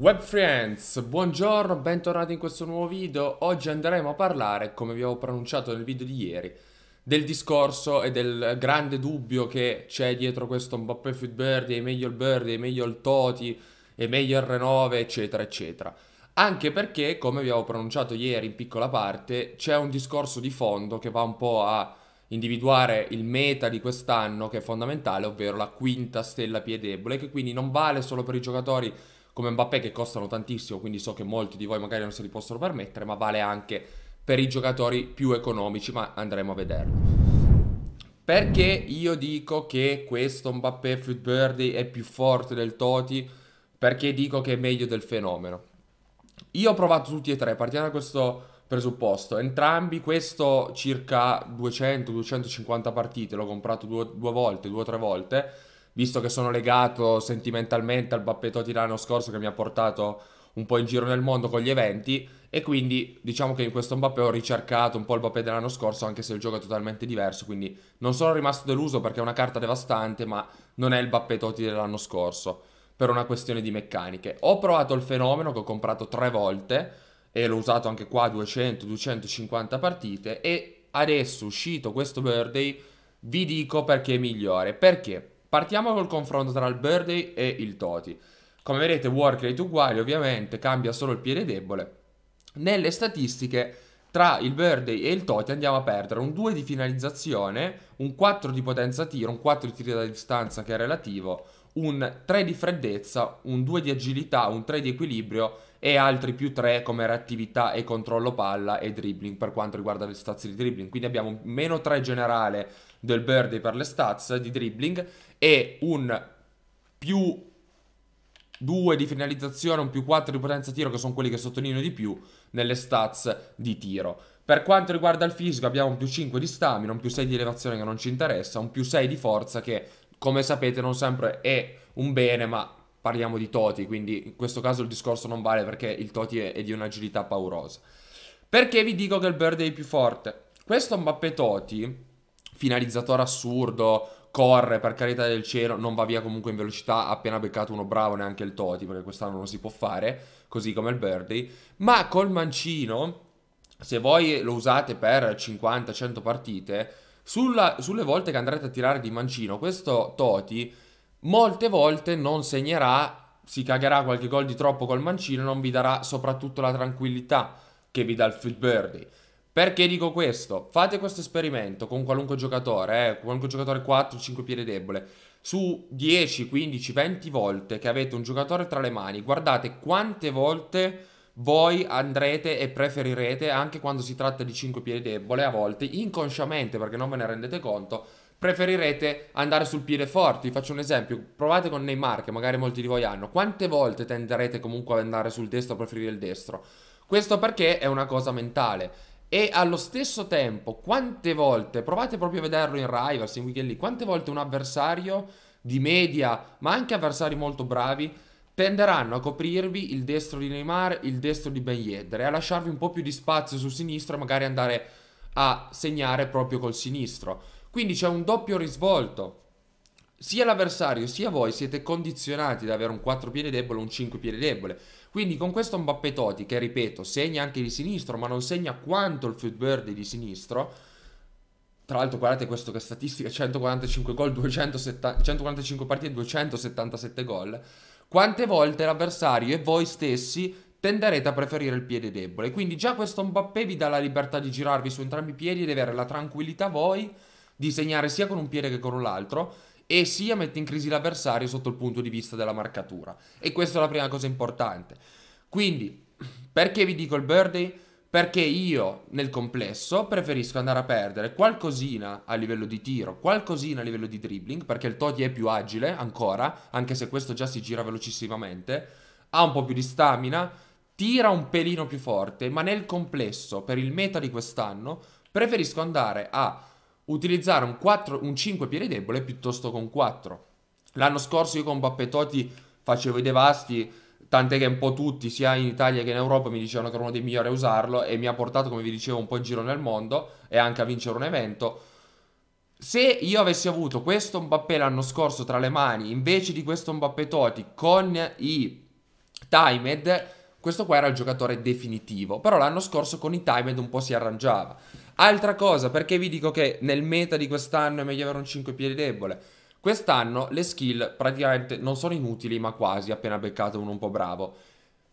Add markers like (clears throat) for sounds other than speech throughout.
Web Friends, buongiorno, bentornati in questo nuovo video. Oggi andremo a parlare, come vi avevo pronunciato nel video di ieri, del discorso e del grande dubbio che c'è dietro questo Mbappé Fit Bird, è meglio il Birdie, è meglio il Toti, è meglio il Renove, eccetera, eccetera. Anche perché, come vi avevo pronunciato ieri in piccola parte, c'è un discorso di fondo che va un po' a individuare il meta di quest'anno che è fondamentale, ovvero la quinta stella piedebole, che quindi non vale solo per i giocatori come Mbappé che costano tantissimo, quindi so che molti di voi magari non se li possono permettere, ma vale anche per i giocatori più economici, ma andremo a vederlo. Perché io dico che questo Mbappé Fruit Birdie è più forte del Toti? Perché dico che è meglio del fenomeno? Io ho provato tutti e tre, partiamo da questo presupposto. Entrambi, questo circa 200-250 partite, l'ho comprato due, due volte, due o tre volte visto che sono legato sentimentalmente al Bappetotti l'anno scorso che mi ha portato un po' in giro nel mondo con gli eventi e quindi diciamo che in questo Mbappé ho ricercato un po' il Mbappé dell'anno scorso anche se il gioco è totalmente diverso quindi non sono rimasto deluso perché è una carta devastante ma non è il Mbappé Totti dell'anno scorso per una questione di meccaniche ho provato il fenomeno che ho comprato tre volte e l'ho usato anche qua 200-250 partite e adesso uscito questo birthday vi dico perché è migliore perché Partiamo col confronto tra il Birthday e il Toti. Come vedete work rate uguale, ovviamente cambia solo il piede debole. Nelle statistiche tra il Birthday e il Toti andiamo a perdere un 2 di finalizzazione, un 4 di potenza tiro, un 4 di tiro da distanza che è relativo, un 3 di freddezza, un 2 di agilità, un 3 di equilibrio e altri più 3 come reattività e controllo palla e dribbling per quanto riguarda le stazioni di dribbling. Quindi abbiamo meno 3 generale del Birdie per le stats di dribbling e un più 2 di finalizzazione, un più 4 di potenza tiro, che sono quelli che sottolineo di più nelle stats di tiro. Per quanto riguarda il fisico abbiamo un più 5 di stamina, un più 6 di elevazione che non ci interessa, un più 6 di forza che come sapete non sempre è un bene ma parliamo di Toti quindi in questo caso il discorso non vale perché il Toti è, è di un'agilità paurosa. Perché vi dico che il Bird è il più forte? Questo Mbappé Toti finalizzatore assurdo, corre per carità del cielo, non va via comunque in velocità, appena beccato uno bravo neanche il Toti perché quest'anno non si può fare, così come il Birdie, ma col mancino, se voi lo usate per 50-100 partite, sulla, sulle volte che andrete a tirare di mancino, questo Toti molte volte non segnerà, si cagherà qualche gol di troppo col mancino, non vi darà soprattutto la tranquillità che vi dà il Field Birdie perché dico questo? Fate questo esperimento con qualunque giocatore, eh, qualunque giocatore 4, 5 piede debole, su 10, 15, 20 volte che avete un giocatore tra le mani, guardate quante volte voi andrete e preferirete, anche quando si tratta di 5 piedi debole, a volte inconsciamente perché non ve ne rendete conto, preferirete andare sul piede forte. Vi faccio un esempio, provate con Neymar che magari molti di voi hanno, quante volte tenderete comunque ad andare sul destro a preferire il destro? Questo perché è una cosa mentale. E allo stesso tempo, quante volte, provate proprio a vederlo in Rivals, in weekend lì, quante volte un avversario di media, ma anche avversari molto bravi, tenderanno a coprirvi il destro di Neymar, il destro di Ben Yedder e a lasciarvi un po' più di spazio sul sinistro e magari andare a segnare proprio col sinistro. Quindi c'è un doppio risvolto sia l'avversario sia voi siete condizionati ad avere un 4 piede debole o un 5 piede debole. Quindi con questo Mbappé Toti, che ripeto, segna anche di sinistro, ma non segna quanto il Footbird di sinistro. Tra l'altro guardate questo che statistica, 145 gol, 270, 145 partite, 277 gol. Quante volte l'avversario e voi stessi tenderete a preferire il piede debole. Quindi già questo Mbappé vi dà la libertà di girarvi su entrambi i piedi ed avere la tranquillità voi di segnare sia con un piede che con l'altro e sia mette in crisi l'avversario sotto il punto di vista della marcatura. E questa è la prima cosa importante. Quindi, perché vi dico il birdie? Perché io nel complesso preferisco andare a perdere qualcosina a livello di tiro, qualcosina a livello di dribbling, perché il Toti è più agile ancora, anche se questo già si gira velocissimamente, ha un po' più di stamina, tira un pelino più forte, ma nel complesso, per il meta di quest'anno, preferisco andare a utilizzare un, 4, un 5 piede debole piuttosto che un 4. L'anno scorso io con Bappetotti facevo i devasti, tant'è che un po' tutti, sia in Italia che in Europa, mi dicevano che era uno dei migliori a usarlo e mi ha portato, come vi dicevo, un po' in giro nel mondo e anche a vincere un evento. Se io avessi avuto questo Mbappé l'anno scorso tra le mani, invece di questo Mbappé Toti con i timed, questo qua era il giocatore definitivo. Però l'anno scorso con i timed un po' si arrangiava. Altra cosa, perché vi dico che nel meta di quest'anno è meglio avere un 5 piedi debole. Quest'anno le skill praticamente non sono inutili, ma quasi, appena beccato uno un po' bravo.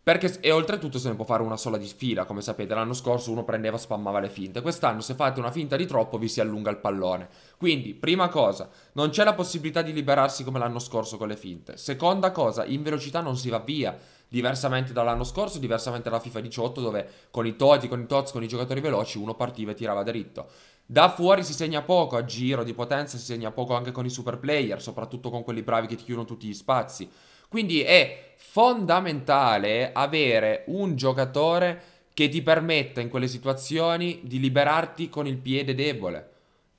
Perché, e oltretutto se ne può fare una sola di fila, come sapete l'anno scorso uno prendeva, e spammava le finte, quest'anno se fate una finta di troppo vi si allunga il pallone. Quindi, prima cosa, non c'è la possibilità di liberarsi come l'anno scorso con le finte. Seconda cosa, in velocità non si va via, diversamente dall'anno scorso, diversamente dalla FIFA 18 dove con i Toti, con i Tots, con i giocatori veloci uno partiva e tirava dritto. Da fuori si segna poco, a giro di potenza si segna poco anche con i super player, soprattutto con quelli bravi che ti chiudono tutti gli spazi. Quindi è fondamentale avere un giocatore che ti permetta in quelle situazioni di liberarti con il piede debole.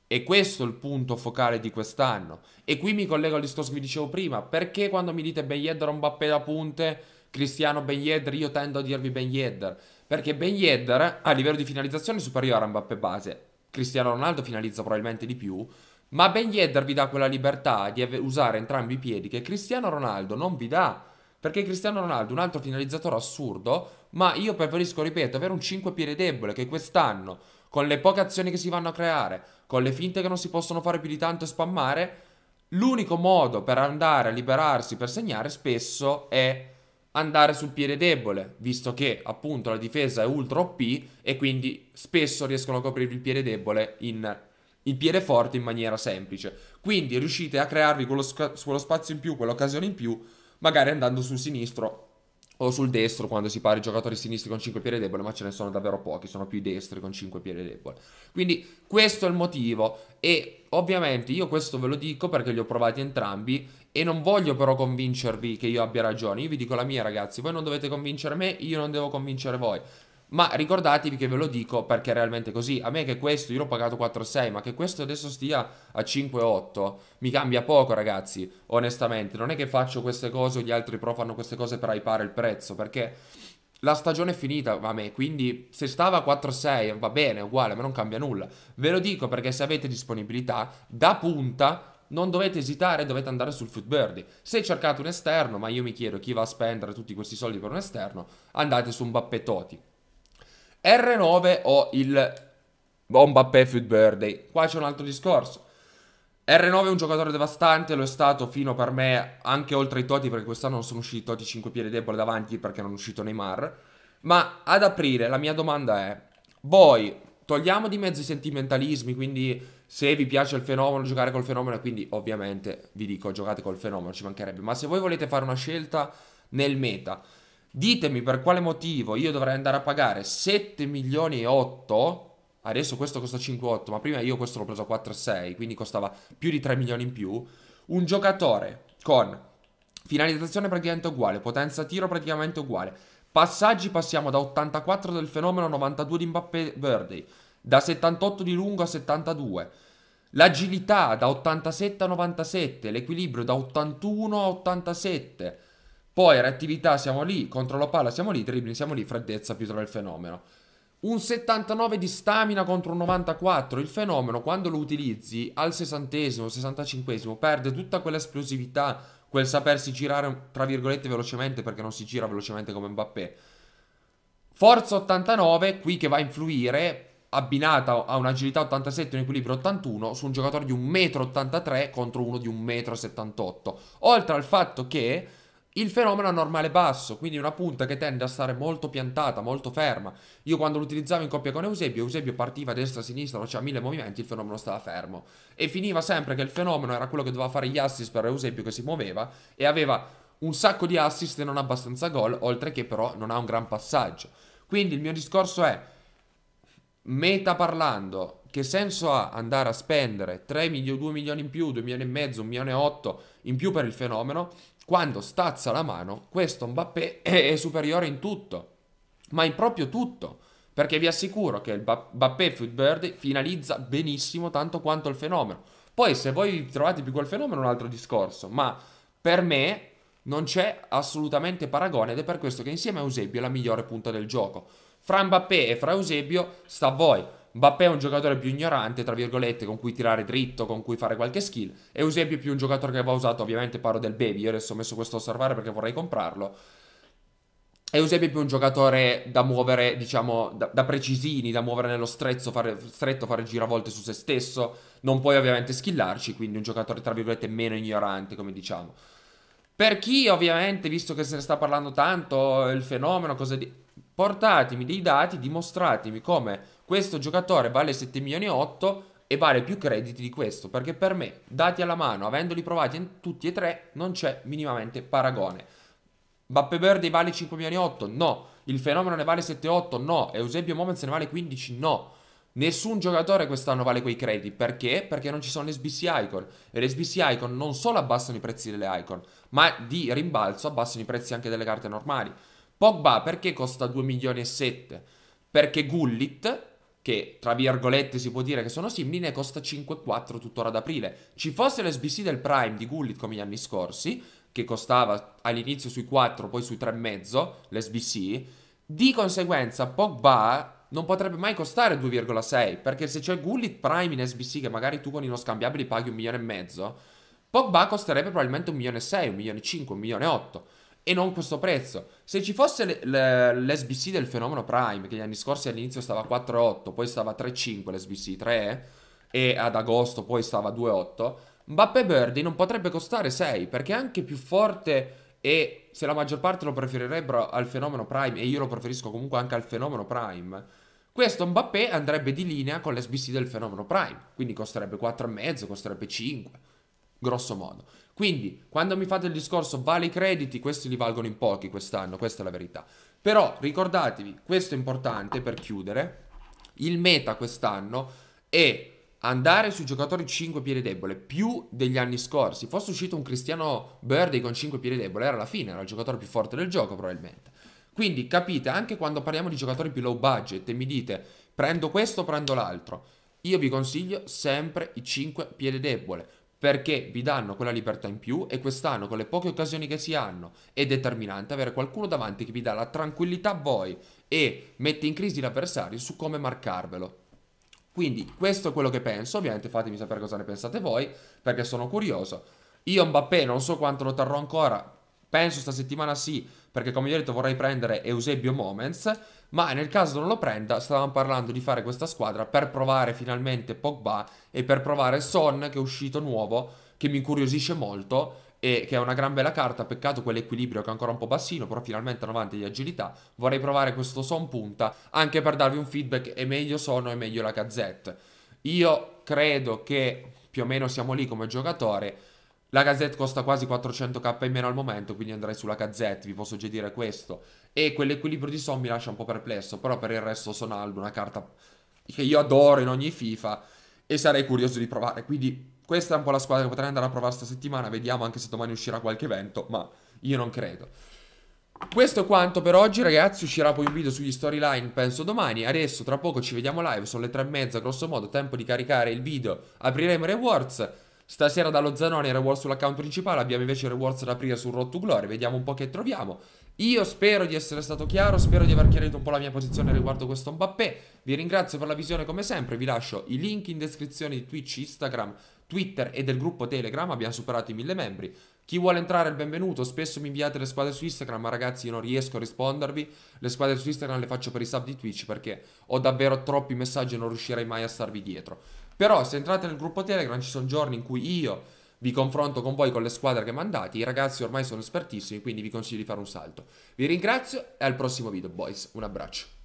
E questo è il punto focale di quest'anno. E qui mi collego al discorso che vi dicevo prima. Perché quando mi dite Ben Yedder o Mbappé da punte, Cristiano Ben Yedder, io tendo a dirvi Ben Yedder. Perché Ben Yedder a livello di finalizzazione è superiore a Mbappé base. Cristiano Ronaldo finalizza probabilmente di più, ma Ben Yedder vi dà quella libertà di usare entrambi i piedi che Cristiano Ronaldo non vi dà. Perché Cristiano Ronaldo è un altro finalizzatore assurdo, ma io preferisco, ripeto, avere un 5 piede debole che quest'anno, con le poche azioni che si vanno a creare, con le finte che non si possono fare più di tanto e spammare, l'unico modo per andare a liberarsi, per segnare spesso è andare sul piede debole, visto che appunto la difesa è ultra OP e quindi spesso riescono a coprirvi il piede debole in il forte in maniera semplice. Quindi riuscite a crearvi quello, quello spazio in più, quell'occasione in più, magari andando sul sinistro o sul destro quando si parla di giocatori sinistri con 5 piedi debole, ma ce ne sono davvero pochi, sono più i destri con 5 piedi debole. Quindi questo è il motivo e ovviamente io questo ve lo dico perché li ho provati entrambi e non voglio però convincervi che io abbia ragione, io vi dico la mia ragazzi, voi non dovete convincere me, io non devo convincere voi. Ma ricordatevi che ve lo dico perché è realmente così. A me che questo, io l'ho pagato 4,6, ma che questo adesso stia a 5,8, mi cambia poco ragazzi, onestamente. Non è che faccio queste cose o gli altri pro fanno queste cose per hypare il prezzo, perché la stagione è finita a me, quindi se stava a 4 va bene, uguale, ma non cambia nulla. Ve lo dico perché se avete disponibilità, da punta non dovete esitare, dovete andare sul Footbirdy. Se cercate un esterno, ma io mi chiedo chi va a spendere tutti questi soldi per un esterno, andate su un Bappetotti. R9 o il Bomba Pefut Birthday. Qua c'è un altro discorso. R9 è un giocatore devastante, lo è stato fino per me anche oltre i Toti perché quest'anno non sono usciti Toti 5 piedi debole davanti perché non è uscito Neymar. Ma ad aprire la mia domanda è, voi togliamo di mezzo i sentimentalismi, quindi se vi piace il fenomeno, giocare col fenomeno, quindi ovviamente vi dico giocate col fenomeno, ci mancherebbe, ma se voi volete fare una scelta nel meta, Ditemi per quale motivo io dovrei andare a pagare 7 milioni e 8. Adesso questo costa 5,8, ma prima io questo l'ho preso a 4,6, quindi costava più di 3 milioni in più. Un giocatore con finalizzazione praticamente uguale, potenza tiro praticamente uguale. Passaggi passiamo da 84 del fenomeno a 92 di Mbappé Verde, da 78 di lungo a 72. L'agilità da 87 a 97, l'equilibrio da 81 a 87 poi reattività siamo lì, controllo palla siamo lì, dribbling siamo lì, freddezza più tra il fenomeno. Un 79 di stamina contro un 94, il fenomeno quando lo utilizzi al 60 esimo 65 esimo perde tutta quell'esplosività, quel sapersi girare tra virgolette velocemente perché non si gira velocemente come Mbappé. Forza 89, qui che va a influire, abbinata a un'agilità 87 e un equilibrio 81 su un giocatore di 1,83 m contro uno di 1,78 m. Oltre al fatto che il fenomeno normale basso, quindi una punta che tende a stare molto piantata, molto ferma. Io quando l'utilizzavo in coppia con Eusebio, Eusebio partiva a destra, a sinistra, faceva mille movimenti, il fenomeno stava fermo. E finiva sempre che il fenomeno era quello che doveva fare gli assist per Eusebio che si muoveva e aveva un sacco di assist e non abbastanza gol, oltre che però non ha un gran passaggio. Quindi il mio discorso è, meta parlando, che senso ha andare a spendere 3 milioni, 2 milioni in più, 2 milioni e mezzo, 1 milione e 8 in più per il fenomeno quando stazza la mano, questo Mbappé (clears throat) è superiore in tutto, ma in proprio tutto, perché vi assicuro che il Mbappé Footbird finalizza benissimo tanto quanto il fenomeno. Poi se voi vi trovate più col fenomeno è un altro discorso, ma per me non c'è assolutamente paragone ed è per questo che insieme a Eusebio è la migliore punta del gioco. Fra Mbappé e fra Eusebio sta a voi. Mbappé è un giocatore più ignorante, tra virgolette, con cui tirare dritto, con cui fare qualche skill. E Eusebio è più un giocatore che va usato, ovviamente parlo del baby, io adesso ho messo questo a osservare perché vorrei comprarlo. Eusebio è più un giocatore da muovere, diciamo, da, da precisini, da muovere nello strezzo, fare, stretto, fare giravolte su se stesso. Non puoi ovviamente skillarci, quindi un giocatore, tra virgolette, meno ignorante, come diciamo. Per chi, ovviamente, visto che se ne sta parlando tanto, il fenomeno, cosa di portatemi dei dati, dimostratemi come questo giocatore vale 7 milioni e 8 e vale più crediti di questo, perché per me, dati alla mano, avendoli provati tutti e tre, non c'è minimamente paragone. Bappe Birdy vale 5 milioni e 8? No. Il fenomeno ne vale 7-8? No. Eusebio Moments ne vale 15? No. Nessun giocatore quest'anno vale quei crediti. Perché? Perché non ci sono le SBC Icon. E le SBC Icon non solo abbassano i prezzi delle Icon, ma di rimbalzo abbassano i prezzi anche delle carte normali. Pogba perché costa 2 milioni e 7? Perché Gullit, che tra virgolette si può dire che sono simili, ne costa 5,4 tuttora ad aprile. Ci fosse l'SBC del Prime di Gullit come gli anni scorsi, che costava all'inizio sui 4, poi sui 3,5, l'SBC, di conseguenza Pogba non potrebbe mai costare 2,6, perché se c'è Gullit Prime in SBC che magari tu con i non scambiabili paghi un milione e mezzo, Pogba costerebbe probabilmente un milione e 6, un milione e 5, un milione e 8 e non questo prezzo. Se ci fosse l'SBC del fenomeno Prime, che gli anni scorsi all'inizio stava 4,8, poi stava 3,5 l'SBC 3 e ad agosto poi stava 2,8, Mbappé Birdie non potrebbe costare 6 perché è anche più forte e se la maggior parte lo preferirebbero al fenomeno Prime e io lo preferisco comunque anche al fenomeno Prime. Questo Mbappé andrebbe di linea con l'SBC del fenomeno Prime, quindi costerebbe 4,5, costerebbe 5, grosso modo. Quindi, quando mi fate il discorso vale i crediti, questi li valgono in pochi quest'anno, questa è la verità. Però ricordatevi, questo è importante per chiudere, il meta quest'anno è andare sui giocatori 5 piedi debole più degli anni scorsi. Fosse uscito un Cristiano Birdie con 5 piedi debole, era la fine, era il giocatore più forte del gioco probabilmente. Quindi capite, anche quando parliamo di giocatori più low budget e mi dite prendo questo o prendo l'altro, io vi consiglio sempre i 5 piedi debole perché vi danno quella libertà in più e quest'anno con le poche occasioni che si hanno è determinante avere qualcuno davanti che vi dà la tranquillità a voi e mette in crisi l'avversario su come marcarvelo. Quindi questo è quello che penso, ovviamente fatemi sapere cosa ne pensate voi perché sono curioso. Io Mbappé non so quanto lo terrò ancora, Penso sta settimana sì, perché come vi ho detto vorrei prendere Eusebio Moments, ma nel caso non lo prenda stavamo parlando di fare questa squadra per provare finalmente Pogba e per provare Son che è uscito nuovo, che mi incuriosisce molto e che è una gran bella carta, peccato quell'equilibrio che è ancora un po' bassino, però finalmente 90 di agilità. Vorrei provare questo Son punta anche per darvi un feedback, è meglio Son o è meglio la Gazzetta. Io credo che più o meno siamo lì come giocatore la Gazette costa quasi 400k in meno al momento, quindi andrei sulla Gazette, vi posso già dire questo. E quell'equilibrio di mi lascia un po' perplesso, però per il resto sono Aldo, una carta che io adoro in ogni FIFA e sarei curioso di provare. Quindi questa è un po' la squadra che potrei andare a provare questa settimana, vediamo anche se domani uscirà qualche evento, ma io non credo. Questo è quanto per oggi ragazzi, uscirà poi un video sugli storyline penso domani, adesso tra poco ci vediamo live, sono le tre e mezza grosso modo, tempo di caricare il video, apriremo Rewards Stasera dallo Zanoni rewards sull'account principale, abbiamo invece rewards da aprire sul Road to Glory, vediamo un po' che troviamo. Io spero di essere stato chiaro, spero di aver chiarito un po' la mia posizione riguardo questo Mbappé. Vi ringrazio per la visione come sempre, vi lascio i link in descrizione di Twitch, Instagram, Twitter e del gruppo Telegram, abbiamo superato i mille membri. Chi vuole entrare è il benvenuto, spesso mi inviate le squadre su Instagram, ma ragazzi io non riesco a rispondervi, le squadre su Instagram le faccio per i sub di Twitch perché ho davvero troppi messaggi e non riuscirei mai a starvi dietro. Però se entrate nel gruppo Telegram ci sono giorni in cui io vi confronto con voi con le squadre che mandate. I ragazzi ormai sono espertissimi, quindi vi consiglio di fare un salto. Vi ringrazio e al prossimo video, boys. Un abbraccio.